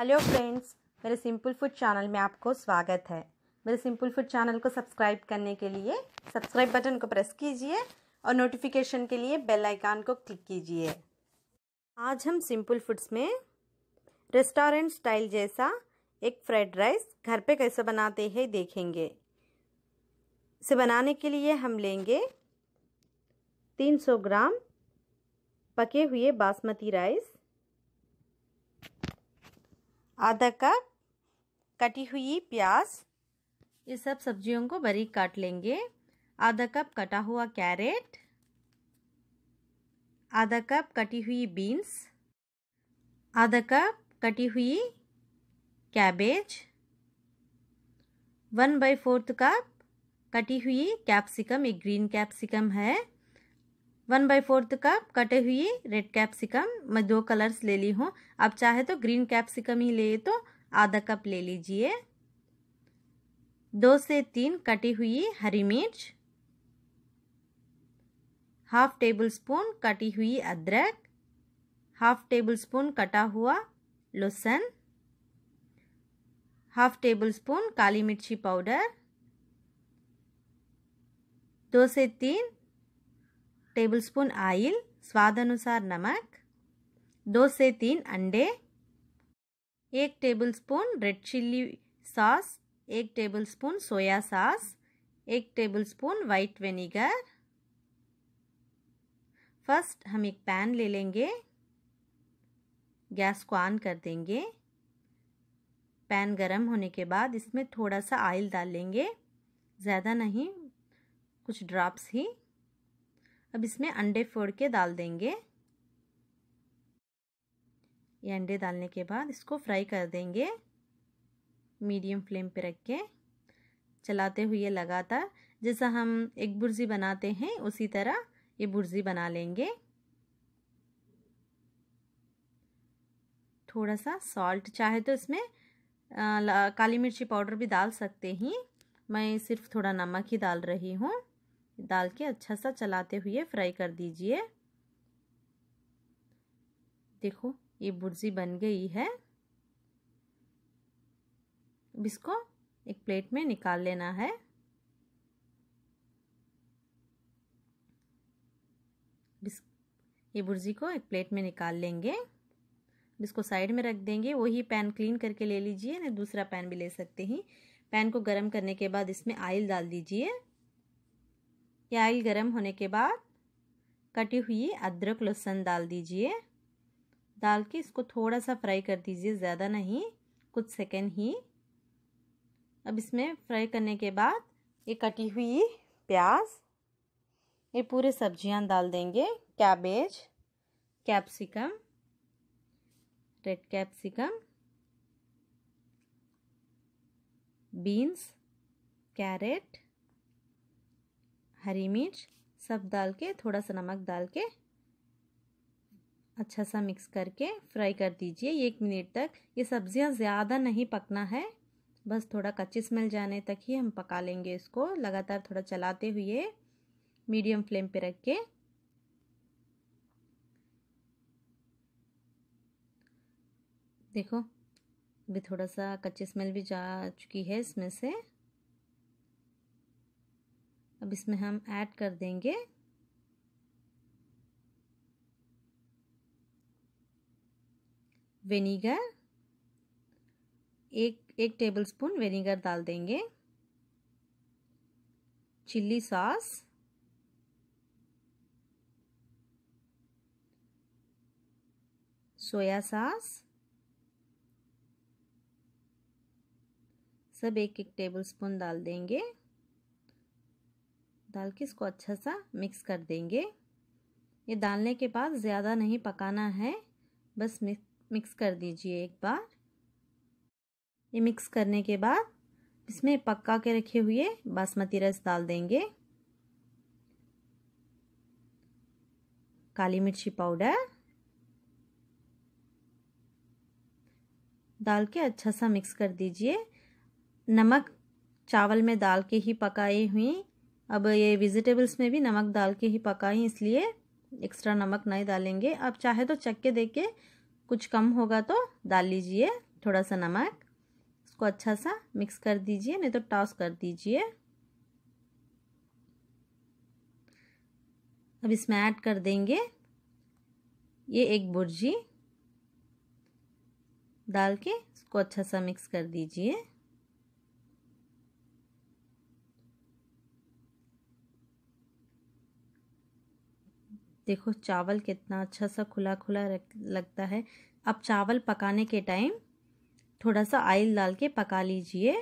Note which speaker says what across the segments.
Speaker 1: hello friends मेरे simple food channel में आपको स्वागत है मेरे सिंपल फूड चैनल को सब्सक्राइब करने के लिए सब्सक्राइब बटन को प्रेस कीजिए और नोटिफिकेशन के लिए बेल आइकान को क्लिक कीजिए आज हम सिंपल फूड्स में रेस्टोरेंट स्टाइल जैसा एक फ्राइड राइस घर पे कैसे बनाते हैं देखेंगे इसे बनाने के लिए हम लेंगे तीन ग्राम पके हुए बासमती राइस आधा कप कटी हुई प्याज ये सब सब्जियों को बारीक काट लेंगे आधा कप कटा हुआ कैरेट आधा कप कटी हुई बीन्स आधा कप कटी हुई cabbage one by fourth cup कटी हुई कैप्सिकम एक ग्रीन कैप्सिकम है वन बाई फोर्थ कप कटे हुए रेड कैप्सिकम मैं दो कलर्स ले ली हूँ आप चाहे तो ग्रीन कैप्सिकम ही ले तो आधा कप ले लीजिए दो से तीन कटी हुई हरी मिर्च हाफ टेबल स्पून कटी हुई अदरक हाफ टेबल स्पून कटा हुआ लहसुन हाफ टेबल स्पून काली मिर्ची पाउडर दो से तीन टेबल स्पून आयिल स्वाद अनुसार नमक दो से तीन अंडे एक tablespoon red chilli sauce एक टेबल स्पून सोया सॉस एक tablespoon white vinegar first हम एक पैन ले लेंगे गैस को ऑन कर देंगे पैन गरम होने के बाद इसमें थोड़ा सा ऑयल डाल लेंगे ज़्यादा नहीं कुछ ड्रॉप्स ही अब इसमें अंडे फोड़ के डाल देंगे ये अंडे डालने के बाद इसको फ्राई कर देंगे मीडियम फ्लेम पे रख के चलाते हुए लगातार जैसा हम एक बुर्जी बनाते हैं उसी तरह ये बुर्जी बना लेंगे थोड़ा सा सॉल्ट चाहे तो इसमें आ, काली मिर्ची पाउडर भी डाल सकते हैं मैं सिर्फ थोड़ा नमक ही डाल रही हूँ डाल के अच्छा सा चलाते हुए फ्राई कर दीजिए देखो ये भुर्जी बन गई है इसको एक प्लेट में निकाल लेना है ये भुर्जी को एक प्लेट में निकाल लेंगे इसको साइड में रख देंगे वही पैन क्लीन करके ले लीजिए नहीं तो दूसरा पैन भी ले सकते हैं पैन को गर्म करने के बाद इसमें आयल डाल दीजिए यह गरम होने के बाद कटी हुई अदरक लहसुन डाल दीजिए डाल के इसको थोड़ा सा फ्राई कर दीजिए ज़्यादा नहीं कुछ सेकेंड ही अब इसमें फ्राई करने के बाद ये कटी हुई प्याज ये पूरे सब्जियां डाल देंगे cabbage capsicum red capsicum beans carrot हरी मिर्च सब डाल के थोड़ा सा नमक डाल के अच्छा सा मिक्स करके फ्राई कर दीजिए एक मिनट तक ये सब्जियां ज़्यादा नहीं पकना है बस थोड़ा कच्ची स्मेल जाने तक ही हम पका लेंगे इसको लगातार थोड़ा चलाते हुए मीडियम फ्लेम पे रख के देखो अभी थोड़ा सा कच्ची स्मेल भी जा चुकी है इसमें से अब इसमें हम ऐड कर देंगे विनीगर एक एक टेबलस्पून विनीगर डाल देंगे चिल्ली सॉस सोया सॉस सब एक एक टेबलस्पून डाल देंगे डाल के इसको अच्छा सा मिक्स कर देंगे ये डालने के बाद ज़्यादा नहीं पकाना है बस मिक्स कर दीजिए एक बार ये मिक्स करने के बाद इसमें पक्का के रखे हुए बासमती रस डाल देंगे काली मिर्ची पाउडर डाल के अच्छा सा मिक्स कर दीजिए नमक चावल में डाल के ही पकाई हुई अब ये वेजिटेबल्स में भी नमक डाल के ही पकाएं इसलिए एक्स्ट्रा नमक नहीं डालेंगे आप चाहे तो चक के देख के कुछ कम होगा तो डाल लीजिए थोड़ा सा नमक इसको अच्छा सा मिक्स कर दीजिए नहीं तो टॉस कर दीजिए अब इसमें ऐड कर देंगे ये एक बुर्जी डाल के इसको अच्छा सा मिक्स कर दीजिए देखो चावल कितना अच्छा सा खुला खुला लगता है अब चावल पकाने के टाइम थोड़ा सा आयल डाल के पका लीजिए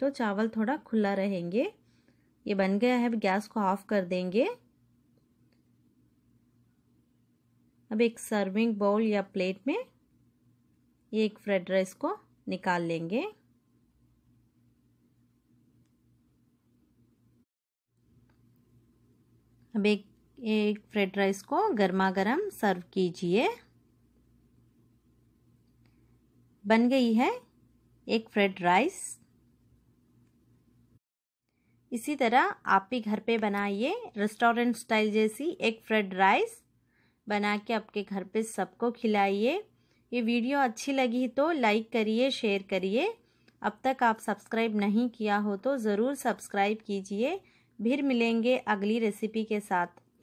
Speaker 1: तो चावल थोड़ा खुला रहेंगे ये बन गया है अब गैस को ऑफ कर देंगे अब एक सर्विंग बाउल या प्लेट में ये एक फ्राइड राइस को निकाल लेंगे अब एक एक फ्रेड राइस को गर्मा गर्म सर्व कीजिए बन गई है एक फ्रेड राइस इसी तरह आप भी घर पे बनाइए रेस्टोरेंट स्टाइल जैसी एक फ्रेड राइस बना के आपके घर पे सबको खिलाइए ये वीडियो अच्छी लगी तो लाइक करिए शेयर करिए अब तक आप सब्सक्राइब नहीं किया हो तो ज़रूर सब्सक्राइब कीजिए फिर मिलेंगे अगली रेसिपी के साथ